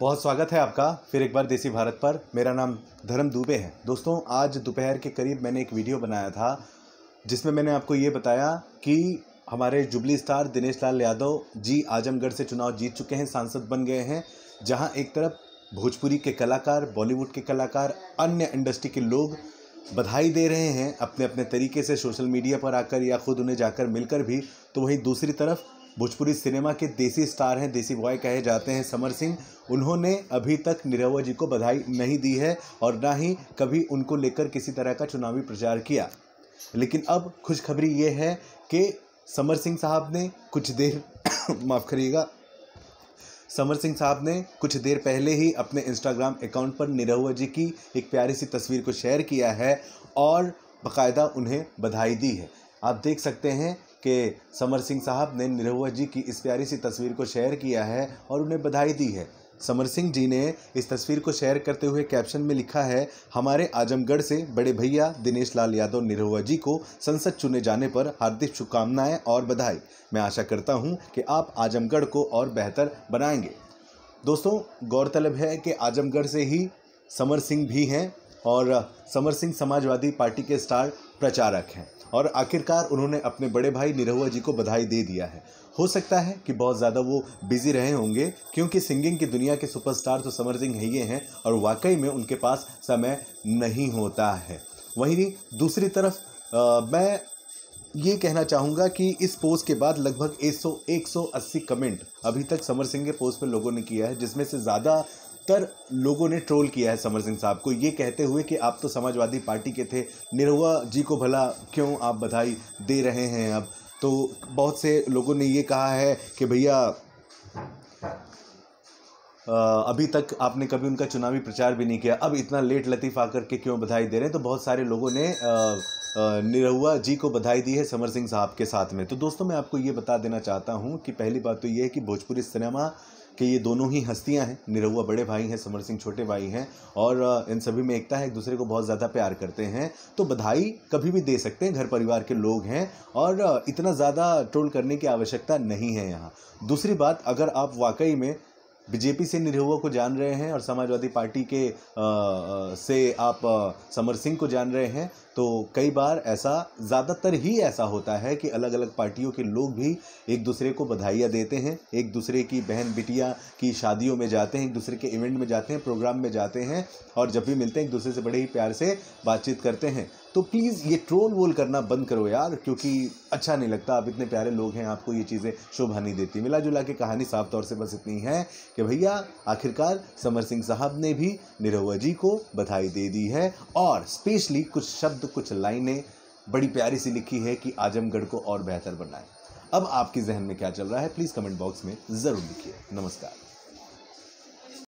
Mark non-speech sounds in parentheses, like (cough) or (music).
बहुत स्वागत है आपका फिर एक बार देसी भारत पर मेरा नाम धर्म दुबे है दोस्तों आज दोपहर के करीब मैंने एक वीडियो बनाया था जिसमें मैंने आपको ये बताया कि हमारे जुबली स्टार दिनेश लाल यादव जी आजमगढ़ से चुनाव जीत चुके हैं सांसद बन गए हैं जहाँ एक तरफ भोजपुरी के कलाकार बॉलीवुड के कलाकार अन्य इंडस्ट्री के लोग बधाई दे रहे हैं अपने अपने तरीके से सोशल मीडिया पर आकर या ख़ुद उन्हें जाकर मिलकर भी तो वहीं दूसरी तरफ भोजपुरी सिनेमा के देसी स्टार हैं देसी बॉय कहे जाते हैं समर सिंह उन्होंने अभी तक निरहुआ जी को बधाई नहीं दी है और ना ही कभी उनको लेकर किसी तरह का चुनावी प्रचार किया लेकिन अब खुशखबरी ये है कि समर सिंह साहब ने कुछ देर (coughs) माफ़ करिएगा समर सिंह साहब ने कुछ देर पहले ही अपने इंस्टाग्राम अकाउंट पर निरहुआ जी की एक प्यारी सी तस्वीर को शेयर किया है और बाकायदा उन्हें बधाई दी है आप देख सकते हैं के समर सिंह साहब ने निरहुआ जी की इस प्यारी सी तस्वीर को शेयर किया है और उन्हें बधाई दी है समर सिंह जी ने इस तस्वीर को शेयर करते हुए कैप्शन में लिखा है हमारे आजमगढ़ से बड़े भैया दिनेश लाल यादव निरहुआ जी को संसद चुने जाने पर हार्दिक शुभकामनाएं और बधाई मैं आशा करता हूं कि आप आजमगढ़ को और बेहतर बनाएंगे दोस्तों गौरतलब है कि आजमगढ़ से ही समर सिंह भी हैं और समर सिंह समाजवादी पार्टी के स्टार प्रचारक हैं और आखिरकार उन्होंने अपने बड़े भाई निरहुआ जी को बधाई दे दिया है हो सकता है कि बहुत ज़्यादा वो बिजी रहे होंगे क्योंकि सिंगिंग की दुनिया के सुपरस्टार तो समर सिंह ही हैं और वाकई में उनके पास समय नहीं होता है वहीं दूसरी तरफ आ, मैं ये कहना चाहूँगा कि इस पोस्ट के बाद लगभग 100 180 कमेंट अभी तक समर सिंह के पोस्ट पर लोगों ने किया है जिसमें से ज़्यादा अधिकतर लोगों ने ट्रोल किया है समर सिंह साहब को ये कहते हुए कि आप तो समाजवादी पार्टी के थे निरहुआ जी को भला क्यों आप बधाई दे रहे हैं अब तो बहुत से लोगों ने ये कहा है कि भैया अभी तक आपने कभी उनका चुनावी प्रचार भी नहीं किया अब इतना लेट लतीफ़ आकर के क्यों बधाई दे रहे हैं तो बहुत सारे लोगों ने निरहुआ जी को बधाई दी है समर सिंह साहब के साथ में तो दोस्तों मैं आपको ये बता देना चाहता हूँ कि पहली बात तो ये है कि भोजपुरी सिनेमा कि ये दोनों ही हस्तियाँ हैं निरहुआ बड़े भाई हैं समर सिंह छोटे भाई हैं और इन सभी में एकता है एक दूसरे को बहुत ज़्यादा प्यार करते हैं तो बधाई कभी भी दे सकते हैं घर परिवार के लोग हैं और इतना ज़्यादा ट्रोल करने की आवश्यकता नहीं है यहाँ दूसरी बात अगर आप वाकई में बीजेपी से निरहुआ को जान रहे हैं और समाजवादी पार्टी के आ, से आप समर सिंह को जान रहे हैं तो कई बार ऐसा ज़्यादातर ही ऐसा होता है कि अलग अलग पार्टियों के लोग भी एक दूसरे को बधाइयाँ देते हैं एक दूसरे की बहन बिटिया की शादियों में जाते हैं एक दूसरे के इवेंट में जाते हैं प्रोग्राम में जाते हैं और जब भी मिलते हैं एक दूसरे से बड़े ही प्यार से बातचीत करते हैं तो प्लीज़ ये ट्रोल वोल करना बंद करो यार क्योंकि अच्छा नहीं लगता आप इतने प्यारे लोग हैं आपको ये चीज़ें शोभा नहीं देती मिला जुला के कहानी साफ तौर से बस इतनी है कि भैया आखिरकार समर सिंह साहब ने भी निरहुआ जी को बधाई दे दी है और स्पेशली कुछ शब्द कुछ लाइनें बड़ी प्यारी सी लिखी है कि आजमगढ़ को और बेहतर बनाएं अब आपके जहन में क्या चल रहा है प्लीज़ कमेंट बॉक्स में ज़रूर लिखिए नमस्कार